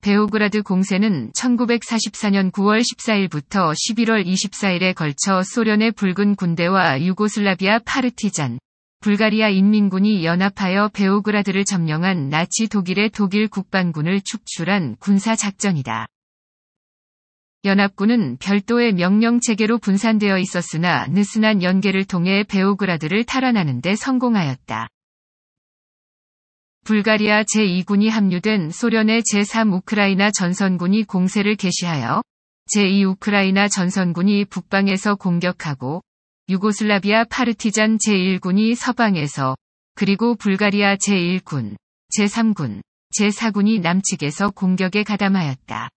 베오그라드 공세는 1944년 9월 14일부터 11월 24일에 걸쳐 소련의 붉은 군대와 유고슬라비아 파르티잔, 불가리아 인민군이 연합하여 베오그라드를 점령한 나치 독일의 독일 국방군을 축출한 군사작전이다. 연합군은 별도의 명령 체계로 분산되어 있었으나 느슨한 연계를 통해 베오그라드를 탈환하는 데 성공하였다. 불가리아 제2군이 합류된 소련의 제3 우크라이나 전선군이 공세를 개시하여 제2 우크라이나 전선군이 북방에서 공격하고 유고슬라비아 파르티잔 제1군이 서방에서 그리고 불가리아 제1군, 제3군, 제4군이 남측에서 공격에 가담하였다.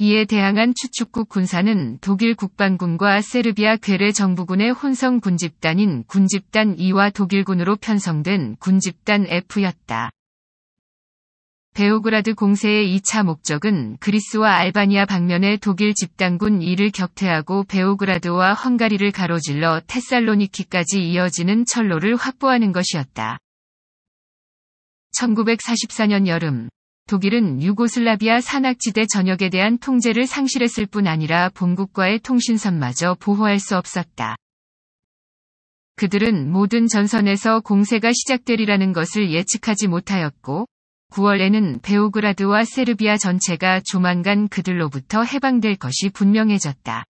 이에 대항한 추축국 군사는 독일 국방군과 세르비아 괴뢰 정부군의 혼성 군집단인 군집단 e 와 독일군으로 편성된 군집단 F였다. 베오그라드 공세의 2차 목적은 그리스와 알바니아 방면의 독일 집단군 2를 격퇴하고 베오그라드와 헝가리를 가로질러 테살로니키까지 이어지는 철로를 확보하는 것이었다. 1944년 여름 독일은 유고슬라비아 산악지대 전역에 대한 통제를 상실했을 뿐 아니라 본국과의 통신선마저 보호할 수 없었다. 그들은 모든 전선에서 공세가 시작되리라는 것을 예측하지 못하였고, 9월에는 베오그라드와 세르비아 전체가 조만간 그들로부터 해방될 것이 분명해졌다.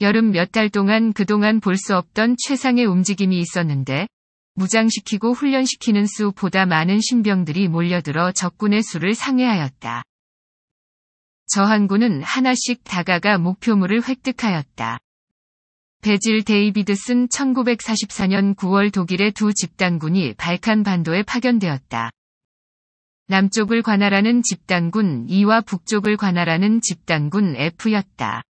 여름 몇 달 동안 그동안 볼 수 없던 최상의 움직임이 있었는데, 무장시키고 훈련시키는 수보다 많은 신병들이 몰려들어 적군의 수를 상회하였다. 저항군은 하나씩 다가가 목표물을 획득하였다. 베질 데이비드슨 1944년 9월 독일의 두 집단군이 발칸 반도에 파견되었다. 남쪽을 관할하는 집단군 E와 북쪽을 관할하는 집단군 F였다.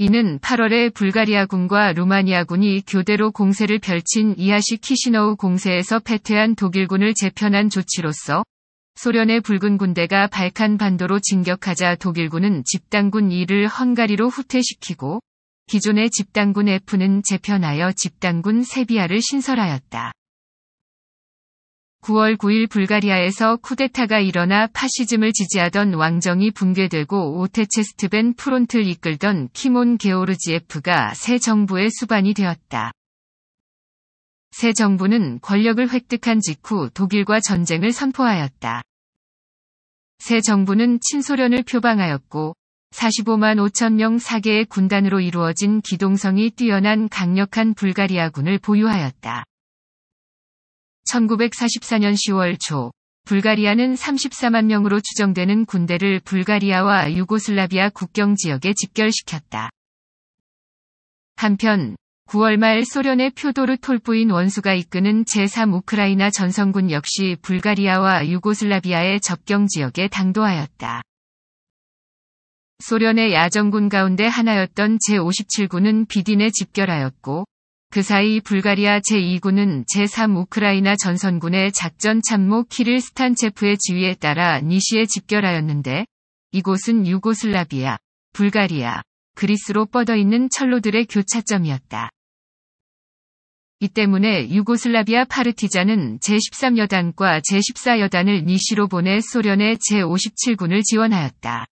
이는 8월에 불가리아군과 루마니아군이 교대로 공세를 펼친 이하시 키시노우 공세에서 패퇴한 독일군을 재편한 조치로서 소련의 붉은 군대가 발칸 반도로 진격하자 독일군은 집단군 2를 헝가리로 후퇴시키고 기존의 집단군 F는 재편하여 집단군 세비아를 신설하였다. 9월 9일 불가리아에서 쿠데타가 일어나 파시즘을 지지하던 왕정이 붕괴되고 오테체스트벤 프론트를 이끌던 키몬 게오르지에프가 새 정부의 수반이 되었다. 새 정부는 권력을 획득한 직후 독일과 전쟁을 선포하였다. 새 정부는 친소련을 표방하였고 45만 5천 명 4개의 군단으로 이루어진 기동성이 뛰어난 강력한 불가리아군을 보유하였다. 1944년 10월 초 불가리아는 34만 명으로 추정되는 군대를 불가리아와 유고슬라비아 국경 지역에 집결시켰다. 한편 9월 말 소련의 표도르 톨부인 원수가 이끄는 제3 우크라이나 전선군 역시 불가리아와 유고슬라비아의 접경 지역에 당도하였다. 소련의 야전군 가운데 하나였던 제57군은 비딘에 집결하였고 그 사이 불가리아 제2군은 제3 우크라이나 전선군의 작전 참모 키릴 스탄체프의 지휘에 따라 니시에 집결하였는데 이곳은 유고슬라비아, 불가리아, 그리스로 뻗어있는 철로들의 교차점이었다. 이 때문에 유고슬라비아 파르티자는 제13여단과 제14여단을 니시로 보내 소련의 제57군을 지원하였다.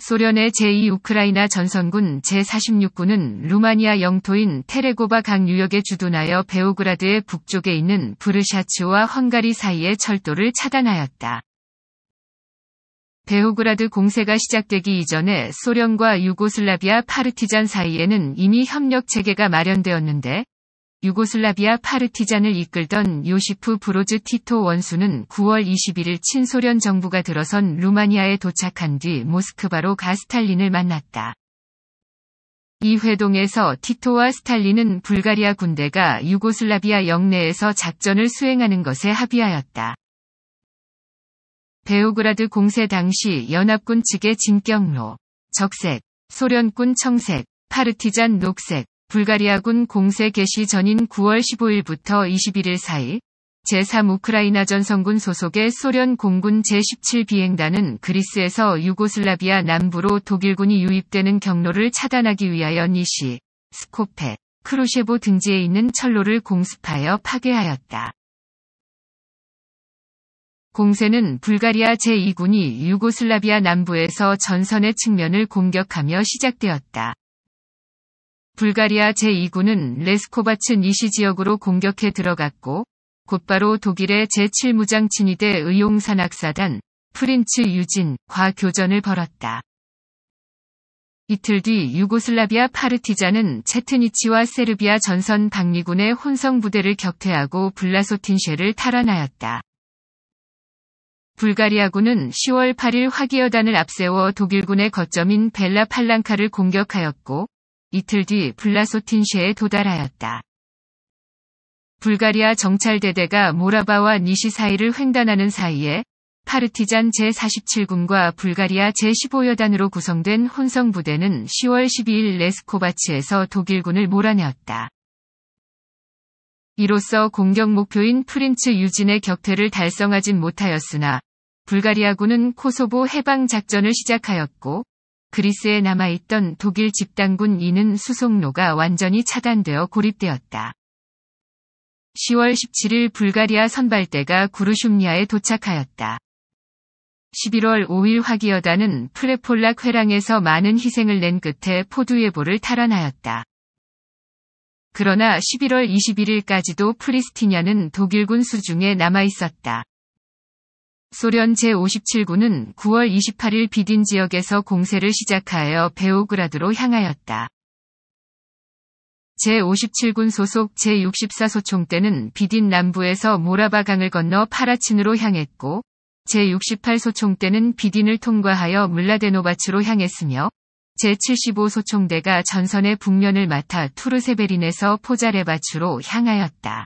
소련의 제2우크라이나 전선군 제46군은 루마니아 영토인 테레고바 강 유역에 주둔하여 베오그라드의 북쪽에 있는 브르샤츠와 헝가리 사이의 철도를 차단하였다. 베오그라드 공세가 시작되기 이전에 소련과 유고슬라비아 파르티잔 사이에는 이미 협력 체계가 마련되었는데 유고슬라비아 파르티잔을 이끌던 요시프 브로즈 티토 원수는 9월 21일 친소련 정부가 들어선 루마니아에 도착한 뒤 모스크바로 가 스탈린을 만났다. 이 회동에서 티토와 스탈린은 불가리아 군대가 유고슬라비아 영내에서 작전을 수행하는 것에 합의하였다. 베오그라드 공세 당시 연합군 측의 진격로, 적색, 소련군 청색, 파르티잔 녹색, 불가리아군 공세 개시 전인 9월 15일부터 21일 사이 제3 우크라이나 전성군 소속의 소련 공군 제17 비행단은 그리스에서 유고슬라비아 남부로 독일군이 유입되는 경로를 차단하기 위하여 니시, 스코페, 크루셰보 등지에 있는 철로를 공습하여 파괴하였다. 공세는 불가리아 제2군이 유고슬라비아 남부에서 전선의 측면을 공격하며 시작되었다. 불가리아 제2군은 레스코바츠 니시 지역으로 공격해 들어갔고 곧바로 독일의 제7무장 친위대 의용 산악사단 프린츠 유진과 교전을 벌었다 이틀 뒤 유고슬라비아 파르티자는 체트니치와 세르비아 전선 박리군의 혼성 부대를 격퇴하고 블라소틴쉐를 탈환하였다. 불가리아군은 10월 8일 화기여단을 앞세워 독일군의 거점인 벨라 팔랑카를 공격하였고 이틀 뒤 블라소틴시에 도달하였다. 불가리아 정찰대대가 모라바와 니시 사이를 횡단하는 사이에 파르티잔 제47군과 불가리아 제15여단으로 구성된 혼성 부대는 10월 12일 레스코바치에서 독일군을 몰아내었다. 이로써 공격 목표인 프린츠 유진의 격퇴를 달성하진 못하였으나 불가리아군은 코소보 해방 작전을 시작하였고 그리스에 남아있던 독일 집단군 이는 수송로가 완전히 차단되어 고립되었다. 10월 17일 불가리아 선발대가 구르슘리아에 도착하였다. 11월 5일 화기여단은 프레폴락 회랑에서 많은 희생을 낸 끝에 포두예보를 탈환하였다. 그러나 11월 21일까지도 프리스티냐는 독일군 수중에 남아 있었다. 소련 제57군은 9월 28일 비딘 지역에서 공세를 시작하여 베오그라드로 향하였다. 제57군 소속 제64소총대는 비딘 남부에서 모라바강을 건너 파라친으로 향했고, 제68소총대는 비딘을 통과하여 물라데노바츠로 향했으며, 제75소총대가 전선의 북면을 맡아 투르세베린에서 포자레바츠로 향하였다.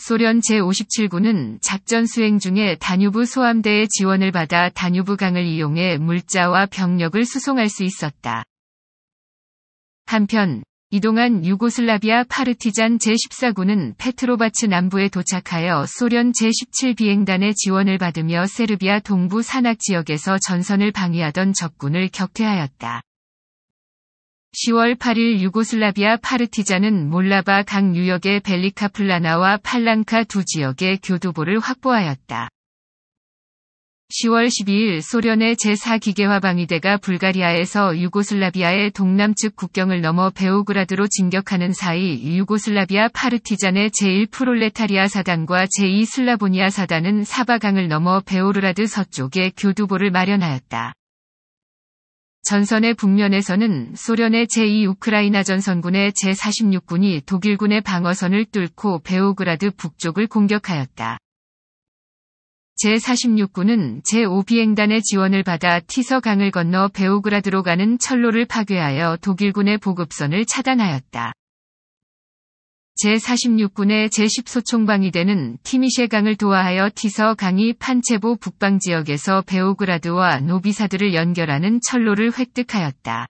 소련 제57군은 작전 수행 중에 다뉴브 소함대의 지원을 받아 다뉴브강을 이용해 물자와 병력을 수송할 수 있었다. 한편 이동한 유고슬라비아 파르티잔 제14군은 페트로바츠 남부에 도착하여 소련 제17 비행단의 지원을 받으며 세르비아 동부 산악 지역에서 전선을 방위하던 적군을 격퇴하였다. 10월 8일 유고슬라비아 파르티자는 몰라바 강 유역의 벨리카 플라나와 팔랑카 두 지역의 교두보를 확보하였다. 10월 12일 소련의 제4기계화방위대가 불가리아에서 유고슬라비아의 동남측 국경을 넘어 베오그라드로 진격하는 사이 유고슬라비아 파르티잔의 제1프롤레타리아 사단과 제2슬라보니아 사단은 사바강을 넘어 베오르라드 서쪽에 교두보를 마련하였다. 전선의 북면에서는 소련의 제2 우크라이나 전선군의 제46군이 독일군의 방어선을 뚫고 베오그라드 북쪽을 공격하였다. 제46군은 제5비행단의 지원을 받아 티서강을 건너 베오그라드로 가는 철로를 파괴하여 독일군의 보급선을 차단하였다. 제46군의 제10소총방이 되는 티미셰강을 도하하여 티서 강이 판체보 북방 지역에서 베오그라드와 노비사드를 연결하는 철로를 획득하였다.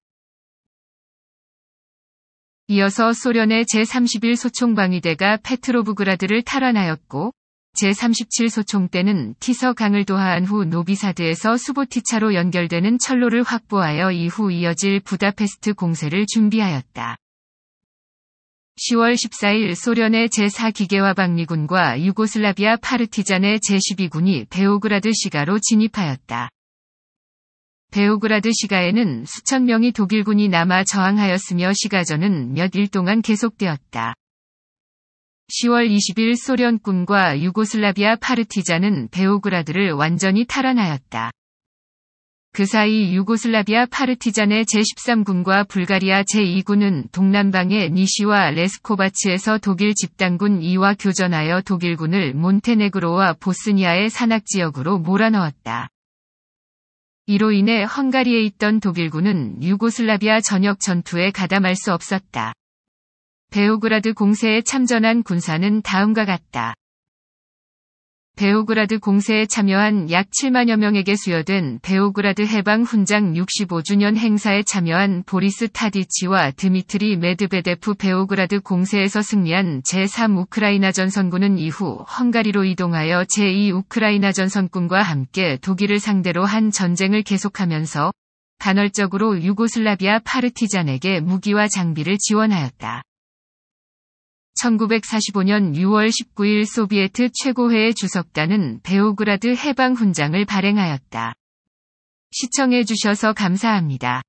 이어서 소련의 제31 소총방위대가 페트로브그라드를 탈환하였고 제37 소총 대는 티서 강을 도하한 후 노비사드에서 수보티차로 연결되는 철로를 확보하여 이후 이어질 부다페스트 공세를 준비하였다. 10월 14일 소련의 제4기계화 박리군과 유고슬라비아 파르티잔의 제12군이 베오그라드 시가로 진입하였다. 베오그라드 시가에는 수천 명의 독일군이 남아 저항하였으며 시가전은 몇 일 동안 계속되었다. 10월 20일 소련군과 유고슬라비아 파르티잔은 베오그라드를 완전히 탈환하였다. 그 사이 유고슬라비아 파르티잔의 제13군과 불가리아 제2군은 동남방의 니시와 레스코바치에서 독일 집단군 이와 교전하여 독일군을 몬테네그로와 보스니아의 산악지역으로 몰아넣었다. 이로 인해 헝가리에 있던 독일군은 유고슬라비아 전역 전투에 가담할 수 없었다. 베오그라드 공세에 참전한 군사는 다음과 같다. 베오그라드 공세에 참여한 약 7만여 명에게 수여된 베오그라드 해방 훈장 65주년 행사에 참여한 보리스 타디치와 드미트리 메드베데프 베오그라드 공세에서 승리한 제3 우크라이나 전선군은 이후 헝가리로 이동하여 제2 우크라이나 전선군과 함께 독일을 상대로 한 전쟁을 계속하면서 간헐적으로 유고슬라비아 파르티잔에게 무기와 장비를 지원하였다. 1945년 6월 19일 소비에트 최고회의 주석단은 베오그라드 해방 훈장을 발행하였다. 시청해주셔서 감사합니다.